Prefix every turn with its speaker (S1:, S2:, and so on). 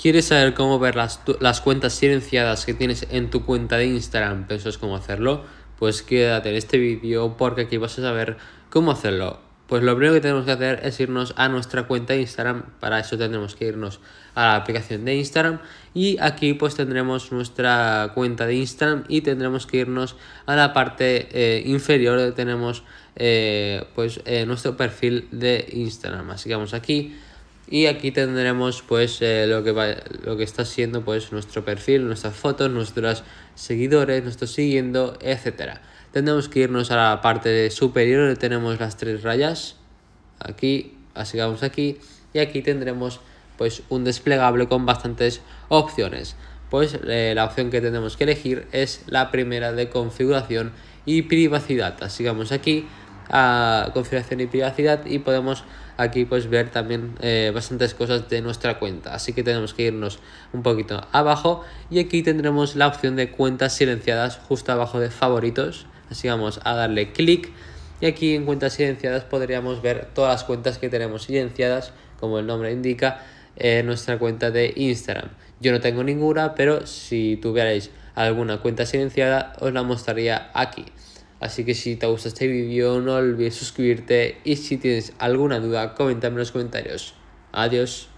S1: ¿Quieres saber cómo ver las, cuentas silenciadas que tienes en tu cuenta de Instagram? Pero es cómo hacerlo? Pues quédate en este vídeo porque aquí vas a saber cómo hacerlo. Pues lo primero que tenemos que hacer es irnos a nuestra cuenta de Instagram. Para eso tendremos que irnos a la aplicación de Instagram. Y aquí pues tendremos nuestra cuenta de Instagram y tendremos que irnos a la parte eh, inferior donde tenemos eh, pues eh, nuestro perfil de Instagram. Así que vamos aquí y aquí tendremos pues eh, lo, que lo que está siendo pues nuestro perfil, nuestras fotos, nuestros seguidores, nuestro siguiendo, etcétera. Tendremos que irnos a la parte superior donde tenemos las tres rayas, aquí, así vamos aquí y aquí tendremos pues un desplegable con bastantes opciones. Pues eh, la opción que tenemos que elegir es la primera de configuración y privacidad, así que vamos aquí a configuración y privacidad y podemos aquí pues ver también eh, bastantes cosas de nuestra cuenta así que tenemos que irnos un poquito abajo y aquí tendremos la opción de cuentas silenciadas justo abajo de favoritos así vamos a darle clic y aquí en cuentas silenciadas podríamos ver todas las cuentas que tenemos silenciadas como el nombre indica en nuestra cuenta de Instagram yo no tengo ninguna pero si tuvierais alguna cuenta silenciada os la mostraría aquí Así que si te gusta este vídeo no olvides suscribirte y si tienes alguna duda coméntame en los comentarios. Adiós.